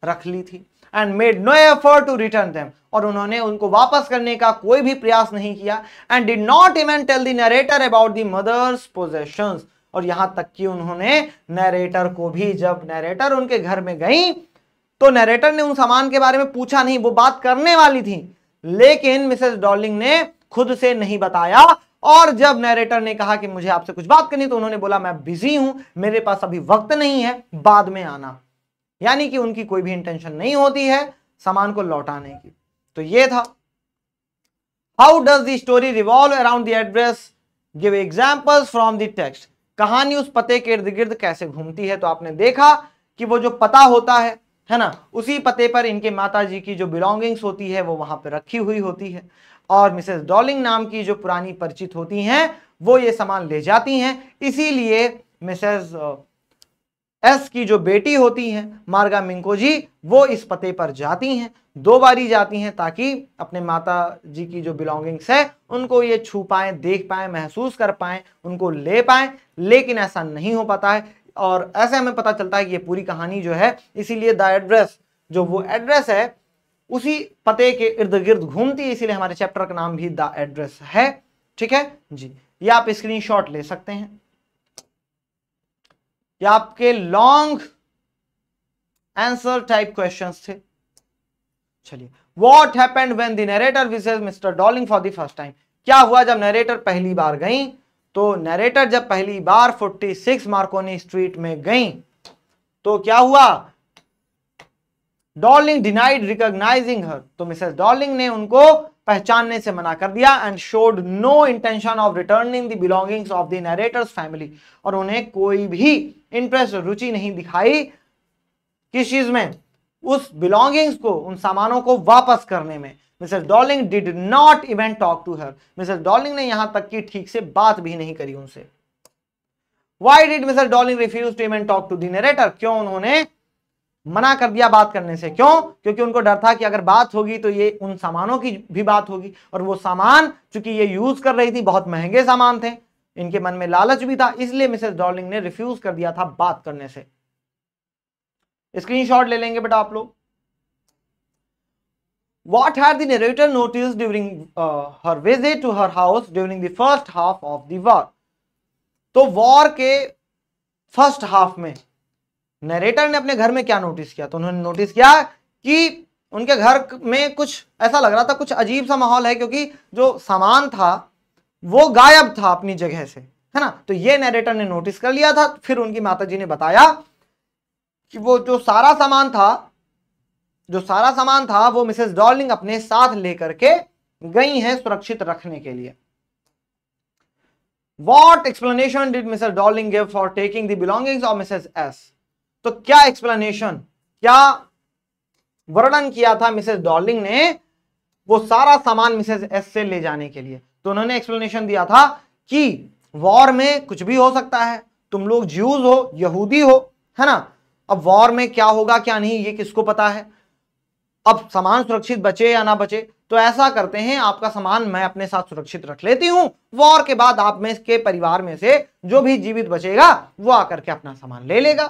रख ली थी and made no effort to return them और उन्होंने उनको वापस करने का कोई भी प्रयास नहीं किया and did not even tell the narrator about the mother's possessions और यहां तक कि उन्होंने नरेटर को भी जब नरेटर उनके घर में गई तो नरेटर ने उन सामान के बारे में पूछा नहीं वो बात करने वाली थी लेकिन मिसेस डॉलिंग ने खुद से नहीं बताया और जब नरेटर ने कहा कि मुझे आपसे कुछ बात करनी तो उन्होंने बोला मैं बिजी हूं मेरे पास अभी वक्त नहीं है बाद में आना यानी कि उनकी कोई भी इंटेंशन नहीं होती है सामान को लौटाने की तो ये था how does the story revolve around the address give example from the text कहानी उस पते के इर्द गिर्द कैसे घूमती है तो आपने देखा कि वो जो पता होता है है ना उसी पते पर इनके माता जी की जो बिलोंगिंग्स होती है वो वहां पर रखी हुई होती है और मिसेस डॉलिंग नाम की जो पुरानी परिचित होती हैं वो ये सामान ले जाती हैं इसीलिए मिसेस एस की जो बेटी होती हैं मार्गा मिंको जी वो इस पते पर जाती हैं दो बारी जाती हैं ताकि अपने माता जी की जो बिलोंगिंग्स है उनको ये छू पाएं देख पाएं महसूस कर पाएं उनको ले पाएं लेकिन ऐसा नहीं हो पाता है और ऐसे हमें पता चलता है कि ये पूरी कहानी जो है इसीलिए द एड्रेस जो वो एड्रेस है उसी पते के इर्द गिर्द घूमती है इसीलिए हमारे चैप्टर का नाम भी द एड्रेस है ठीक है जी ये आप स्क्रीनशॉट ले सकते हैं या आपके लॉन्ग आंसर टाइप क्वेश्चंस थे चलिए what happened when narrator visited Mr Dorling for the first time क्या हुआ जब नरेटर पहली बार गई तो नरेटर जब पहली बार 46 मार्कोनी स्ट्रीट में गई तो क्या हुआ डॉलिंग डिनाइड रिकॉग्नाइजिंग हर तो मिसेस डॉलिंग ने उनको पहचानने से मना कर दिया and showed no intention of returning the belongings of the narrator's family और उन्हें कोई भी इंटरेस्ट रुचि नहीं दिखाई किस चीज में उस बिलोंगिंग्स को उन सामानों को वापस करने में Mrs Dorling did not even talk to her Mrs Dorling ने यहां तक की ठीक से बात भी नहीं करी उनसे why did Mrs Dorling refuse to even talk to the क्यों उन्होंने मना कर दिया बात करने से क्यों क्योंकि उनको डर था कि अगर बात होगी तो ये उन सामानों की भी बात होगी और वो सामान चूंकि ये यूज कर रही थी बहुत महंगे सामान थे इनके मन में लालच भी था इसलिए मिसेस डॉलिंग ने रिफ्यूज कर दिया था बात करने से स्क्रीनशॉट ले लेंगे बेटा आप लोग What had the narrator noticed during uh, her visit to her house during the first half of the war? तो वॉर के फर्स्ट हाफ में नरेटर ने अपने घर में क्या नोटिस किया तो उन्होंने नोटिस किया कि उनके घर में कुछ ऐसा लग रहा था कुछ अजीब सा माहौल है क्योंकि जो सामान था वो गायब था अपनी जगह से है ना तो ये नरेटर ने नोटिस कर लिया था फिर उनकी जी ने बताया कि वो जो सारा सामान था जो सारा सामान था वो मिसेस डॉलिंग अपने साथ लेकर के गई हैं सुरक्षित रखने के लिए what explanation did Mrs Dorling give for taking the belongings of Mrs S तो क्या एक्सप्लेनेशन क्या वर्णन किया था मिसेस डॉलिंग ने वो सारा सामान मिसेस एस से ले जाने के लिए तो उन्होंने एक्सप्लेनेशन दिया था कि वॉर में कुछ भी हो सकता है तुम लोग ज्यूज हो यहूदी हो है ना अब वॉर में क्या होगा क्या नहीं ये किसको पता है अब सामान सुरक्षित बचे या ना बचे तो ऐसा करते हैं आपका सामान मैं अपने साथ सुरक्षित रख लेती हूँ वॉर के बाद आप में इसके परिवार में से जो भी जीवित बचेगा वो आकर के अपना सामान ले लेगा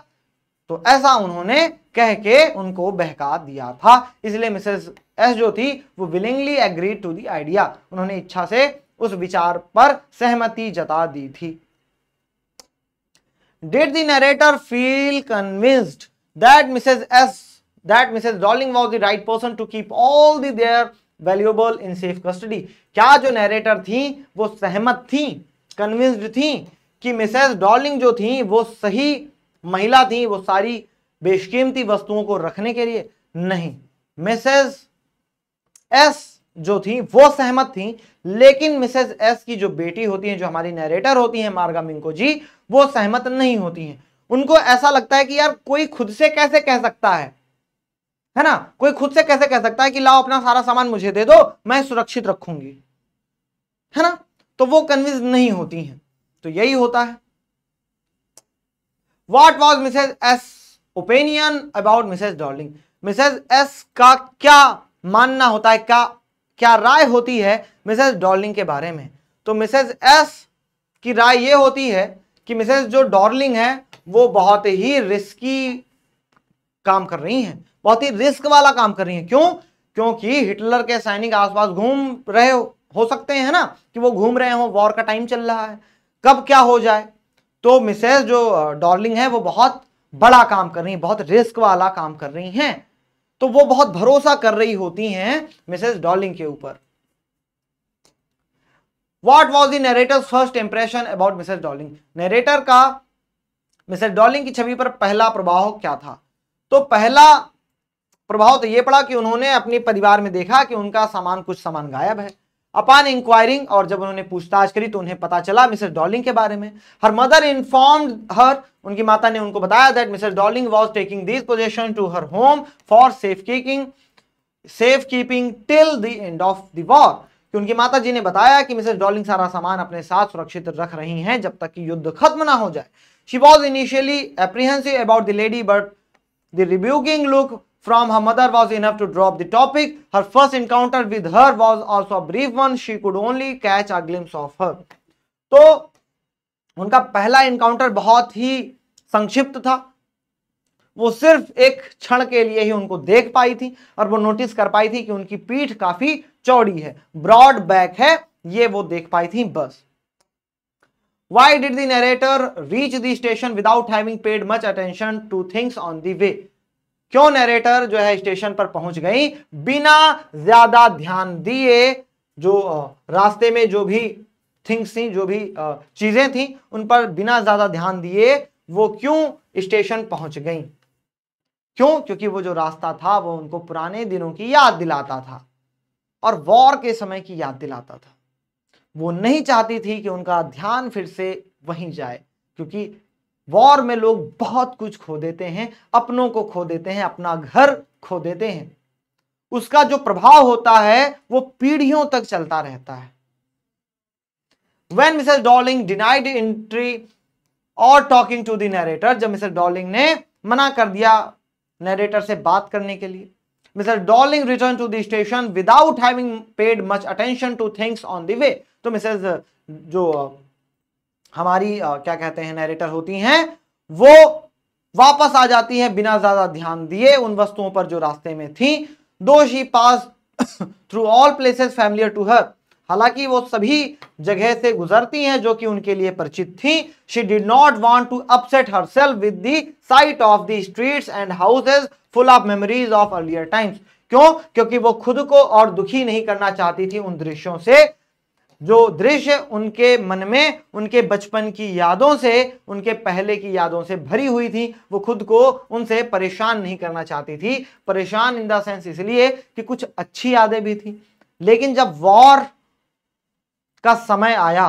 तो ऐसा उन्होंने कह के उनको बहका दिया था इसलिए मिसेस एस जो थी वो willingly agree to the idea उन्होंने इच्छा से उस विचार पर सहमति जता दी थी did the narrator feel convinced that Mrs S that Mrs. Dorling was the right person to keep all the their valuable in safe custody. क्या जो narrator थी वो सहमत थी convinced थी कि मिसेज डॉलिंग जो थी वो सही महिला थी वो सारी बेशकीमती वस्तुओं को रखने के लिए नहीं मिसेज एस जो थी वो सहमत थी लेकिन मिसेज एस की जो बेटी होती है जो हमारी नरेटर होती हैं मार्गा मिंको जी वो सहमत नहीं होती हैं उनको ऐसा लगता है कि यार कोई खुद से कैसे कह सकता है है ना कोई खुद से कैसे कह सकता है कि लाओ अपना सारा सामान मुझे दे दो मैं सुरक्षित रखूंगी है ना तो वो कन्विंस नहीं होती हैं तो यही होता है what was Mrs S opinion about Mrs Dorling Mrs S का क्या मानना होता है क्या क्या राय होती है मिसेज डॉर्लिंग के बारे में तो मिसेज एस की राय यह होती है कि मिसेज जो डॉर्लिंग है वो बहुत ही रिस्की काम कर रही हैं बहुत ही रिस्क वाला काम कर रही है क्यों क्योंकि हिटलर के सैनिक आसपास घूम रहे हो सकते हैं ना कि वो घूम रहे हो वॉर का टाइम चल रहा है कब क्या हो जाए तो मिसेज जो डॉर्लिंग है वो बहुत बड़ा काम कर रही है बहुत रिस्क वाला काम कर रही हैं तो वो बहुत भरोसा कर रही होती हैं मिसेज डॉर्लिंग के ऊपर what was narrator first impression about Mrs Dorling narrator का मिसेज डॉलिंग की छवि पर पहला प्रभाव क्या था तो पहला प्रभाव तो ये पड़ा कि उन्होंने अपने परिवार में देखा कि उनका सामान कुछ सामान गायब है अपान इंक्वायरिंग और जब उन्होंने पूछताछ करी तो उन्हें पता चला मिसेस डॉलिंग के बारे में हर मदर इन्फॉर्म्ड हर उनकी माता ने उनको बताया that Mrs Dorling was taking this possession to her home for safe keeping safe keeping till the end of the war कि उनकी माता जी ने बताया कि मिसेस डॉलिंग सारा सामान अपने साथ सुरक्षित रख रही हैं जब तक कि युद्ध खत्म ना हो जाए she was initially apprehensive about the lady but the rebuking look from her mother was enough to drop the topic. Her first encounter with her was also a brief one. She could only catch a glimpse of her. to unka pehla encounter bahut hi sankshipt tha वो सिर्फ एक क्षण के लिए ही उनको देख पाई थी और वो नोटिस कर पाई थी कि उनकी पीठ काफी चौड़ी है ब्रॉड बैक है ये वो देख पाई थी बस why did the narrator reach the station without having paid much attention to things on the way क्यों नरेटर जो है स्टेशन पर पहुंच गई बिना ज्यादा ध्यान दिए जो रास्ते में जो भी थिंग्स थी जो भी चीजें थी उन पर बिना ज्यादा ध्यान दिए वो क्यों स्टेशन पहुंच गई क्यों क्योंकि वो जो रास्ता था वो उनको पुराने दिनों की याद दिलाता था और वॉर के समय की याद दिलाता था वो नहीं चाहती थी कि उनका ध्यान फिर से वहीं जाए क्योंकि वॉर में लोग बहुत कुछ खो देते हैं अपनों को खो देते हैं अपना घर खो देते हैं उसका जो प्रभाव होता है वो पीढ़ियों तक चलता रहता है when Mrs Dorling denied entry और टॉकिंग टू दी नरेटर जब मिसेस डॉलिंग ने मना कर दिया नरेटर से बात करने के लिए Mrs Dorling return to the station without having paid much attention to things on the way तो मिसेस जो हमारी आ, क्या कहते हैं नैरेटर होती हैं वो वापस आ जाती हैं बिना ज्यादा ध्यान दिए उन वस्तुओं पर जो रास्ते में थी though she pass through all places familiar to her हालांकि वो सभी जगह से गुजरती हैं जो कि उनके लिए परिचित थी she did not want to upset herself with the sight of the streets and houses full of memories of earlier times क्यों क्योंकि वो खुद को और दुखी नहीं करना चाहती थी उन दृश्यों से जो दृश्य उनके मन में उनके बचपन की यादों से उनके पहले की यादों से भरी हुई थी वो खुद को उनसे परेशान नहीं करना चाहती थी परेशान इन द सेंस इसलिए कि कुछ अच्छी यादें भी थी लेकिन जब वॉर का समय आया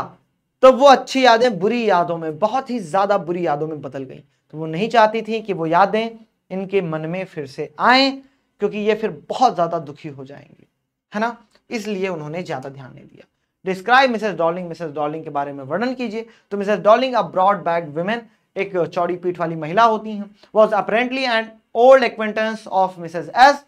तो वो अच्छी यादें बुरी यादों में बहुत ही ज़्यादा बुरी यादों में बदल गई तो वो नहीं चाहती थी कि वो यादें इनके मन में फिर से आए क्योंकि ये फिर बहुत ज़्यादा दुखी हो जाएंगी है ना इसलिए उन्होंने ज़्यादा ध्यान नहीं दिया describe Mrs Dorling Mrs Dorling के बारे में वर्णन कीजिए तो Mrs Dorling a broad back women एक चौड़ी पीठ वाली महिला होती हैं was apparently and old acquaintance of Mrs S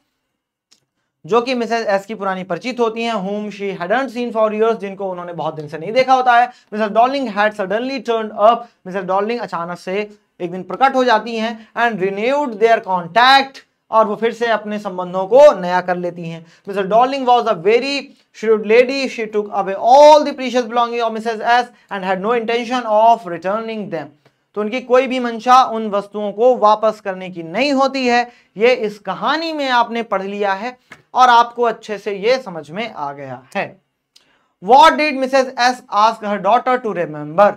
जो कि मिसेज एस की पुरानी परिचित होती हैं whom she hadn't seen for years जिनको उन्होंने बहुत दिन से नहीं देखा होता है Mrs Dorling had suddenly turn up Mrs Dorling अचानक से एक दिन प्रकट हो जाती हैं एंड रिन्यूड देयर कॉन्टैक्ट और वो फिर से अपने संबंधों को नया कर लेती हैं Mrs Dorling was a very shrewd lady she took away all the precious belonging of Mrs S and had no intention of returning them तो उनकी कोई भी मंशा उन वस्तुओं को वापस करने की नहीं होती है ये इस कहानी में आपने पढ़ लिया है और आपको अच्छे से ये समझ में आ गया है what did Mrs S ask her daughter to remember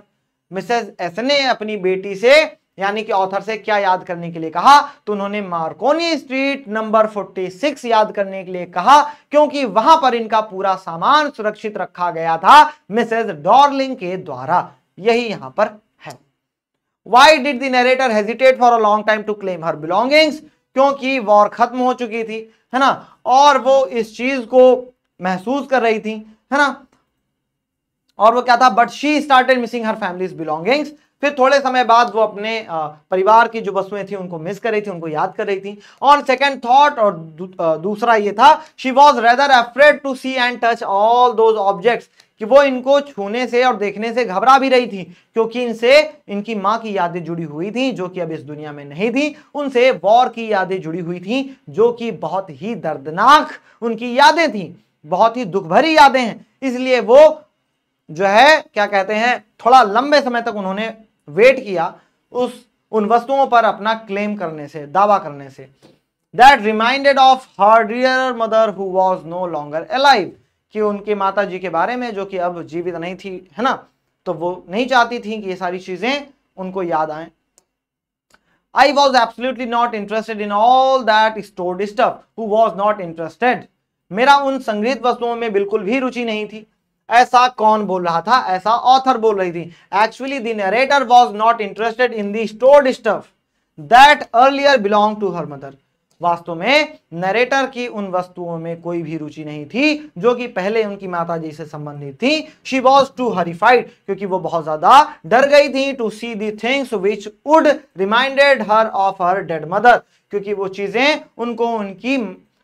Mrs S ने अपनी बेटी से यानी कि ऑथर से क्या याद करने के लिए कहा तो उन्होंने मार्कोनी स्ट्रीट नंबर 46 याद करने के लिए कहा क्योंकि वहां पर इनका पूरा सामान सुरक्षित रखा गया था मिसेस डॉर्लिंग के द्वारा यही यहां पर है why did the narrator hesitate for a long time to claim her belongings क्योंकि वॉर खत्म हो चुकी थी है ना और वो इस चीज को महसूस कर रही थी है ना और वो क्या था but she started missing her family belongings फिर थोड़े समय बाद वो अपने परिवार की जो वस्तुएं थी उनको मिस कर रही थी उनको याद कर रही थी और सेकेंड थॉट और दूसरा ये था she was rather afraid to see and touch all those objects कि वो इनको छूने से और देखने से घबरा भी रही थी क्योंकि इनसे इनकी माँ की यादें जुड़ी हुई थी जो कि अब इस दुनिया में नहीं थी उनसे वॉर की यादें जुड़ी हुई थी जो कि बहुत ही दर्दनाक उनकी यादें थी बहुत ही दुख भरी यादें हैं इसलिए वो जो है क्या कहते हैं थोड़ा लंबे समय तक उन्होंने वेट किया उस उन वस्तुओं पर अपना क्लेम करने से दावा करने से that reminded of her dear mother who was no longer alive कि उनकी माता जी के बारे में जो कि अब जीवित नहीं थी है ना तो वो नहीं चाहती थी कि ये सारी चीजें उनको याद आए I was absolutely not interested in all that stored stuff who was not interested मेरा उन संग्रहित वस्तुओं में बिल्कुल भी रुचि नहीं थी ऐसा कौन बोल रहा था ऐसा ऑथर बोल रही थी actually the narrator was not interested in the stored stuff that earlier belong to her mother वास्तव में नरेटर की उन वस्तुओं में कोई भी रुचि नहीं थी जो कि पहले उनकी माता जी से संबंधित थी शी वॉज टू हरीफाइड क्योंकि वो बहुत ज्यादा डर गई थी to see the things which would reminded her of her dead mother क्योंकि वो चीजें उनको उनकी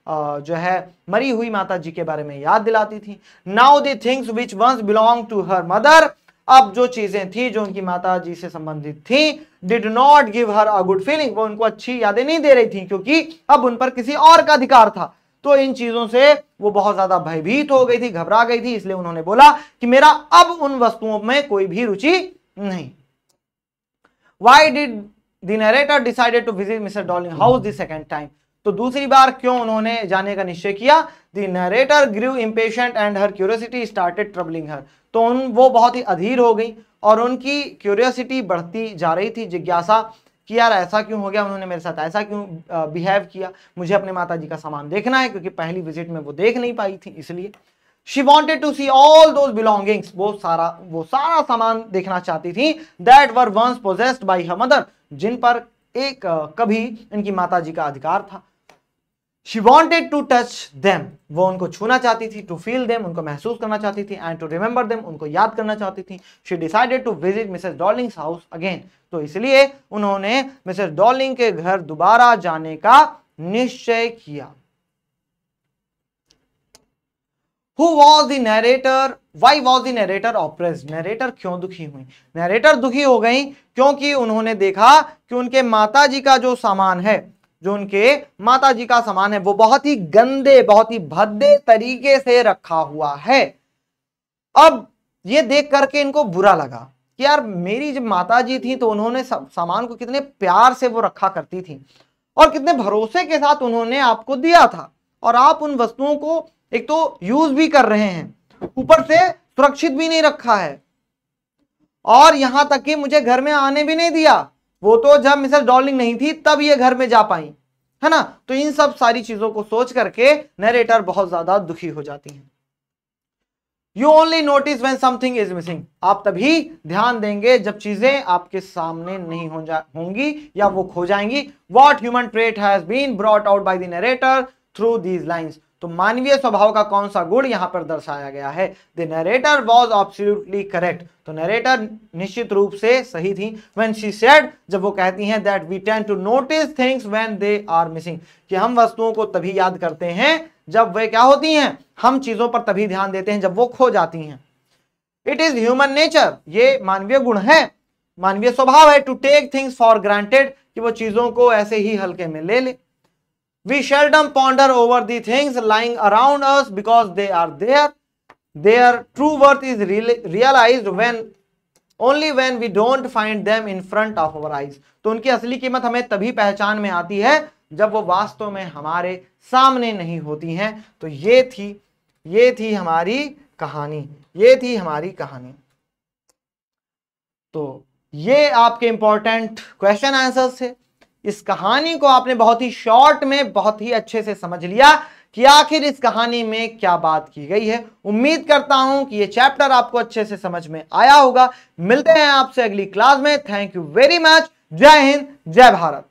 जो है मरी हुई माता जी के बारे में याद दिलाती थी now the things which once belong to her mother अब जो चीजें थी जो उनकी माता जी से संबंधित थी did not give her a good feeling वो उनको अच्छी यादें नहीं दे रही थी क्योंकि अब उन पर किसी और का अधिकार था तो इन चीजों से वो बहुत ज्यादा भयभीत हो गई थी घबरा गई थी इसलिए उन्होंने बोला कि मेरा अब उन वस्तुओं में कोई भी रुचि नहीं why did the decided to visit Mr Dorling house the second time तो दूसरी बार क्यों उन्होंने जाने का निश्चय किया the narrator grew impatient and her curiosity started troubling her तो उन वो बहुत ही अधीर हो गई और उनकी क्यूरियोसिटी बढ़ती जा रही थी जिज्ञासा कि यार ऐसा क्यों हो गया उन्होंने मेरे साथ ऐसा क्यों बिहेव किया मुझे अपने माता जी का सामान देखना है क्योंकि पहली विजिट में वो देख नहीं पाई थी इसलिए she wanted to see all those belongings वो सारा वो सारा सामान देखना चाहती थी that were once possessed by her mother जिन पर एक कभी इनकी माता जी का अधिकार था she wanted to touch them वो उनको छूना चाहती थी टू फील देम उनको महसूस करना चाहती थी एंड टू रिमेंबर देम उनको याद करना चाहती थी she decided to visit Mrs Dorling house again तो इसलिए उन्होंने मिसेज डॉलिंग के घर दोबारा जाने का निश्चय किया Who was the narrator? Why was the narrator oppressed? Narrator क्यों दुखी हुई Narrator दुखी हो गई क्योंकि उन्होंने देखा कि उनके माता जी का जो सामान है जो उनके माता जी का सामान है वो बहुत ही गंदे बहुत ही भद्दे तरीके से रखा हुआ है अब ये देख करके इनको बुरा लगा कि यार मेरी जब माता जी थी तो उन्होंने सामान को कितने प्यार से वो रखा करती थी और कितने भरोसे के साथ उन्होंने आपको दिया था और आप उन वस्तुओं को एक तो यूज भी कर रहे हैं ऊपर से सुरक्षित भी नहीं रखा है और यहां तक कि मुझे घर में आने भी नहीं दिया वो तो जब मिसेस डॉलिंग नहीं थी तब ये घर में जा पाई है ना तो इन सब सारी चीजों को सोच करके नरेटर बहुत ज्यादा दुखी हो जाती है you only notice when something is missing आप तभी ध्यान देंगे जब चीजें आपके सामने नहीं हो जा होंगी या वो खो जाएंगी what human trait has been brought out by the narrator through these lines तो मानवीय स्वभाव का कौन सा गुण यहां पर दर्शाया गया है the narrator was absolutely correct तो नरेटर निश्चित रूप से सही थी वेन शी सेड जब वो कहती हैं that we tend to notice things when they are missing कि हम वस्तुओं को तभी याद करते हैं जब वे क्या होती हैं हम चीज़ों पर तभी ध्यान देते हैं जब वो खो जाती हैं इट इज ह्यूमन नेचर ये मानवीय गुण है मानवीय स्वभाव है to take things for granted कि वो चीज़ों को ऐसे ही हल्के में ले ले We seldom ponder over the things lying around us because they are there. Their true worth is re realized only when we don't find them in front of our eyes तो उनकी असली कीमत हमें तभी पहचान में आती है जब वो वास्तव में हमारे सामने नहीं होती हैं तो ये थी ये थी हमारी कहानी ये थी हमारी कहानी तो ये आपके इंपॉर्टेंट क्वेश्चन आंसर्स थे इस कहानी को आपने बहुत ही शॉर्ट में बहुत ही अच्छे से समझ लिया कि आखिर इस कहानी में क्या बात की गई है उम्मीद करता हूं कि ये चैप्टर आपको अच्छे से समझ में आया होगा मिलते हैं आपसे अगली क्लास में थैंक यू वेरी मच जय हिंद जय भारत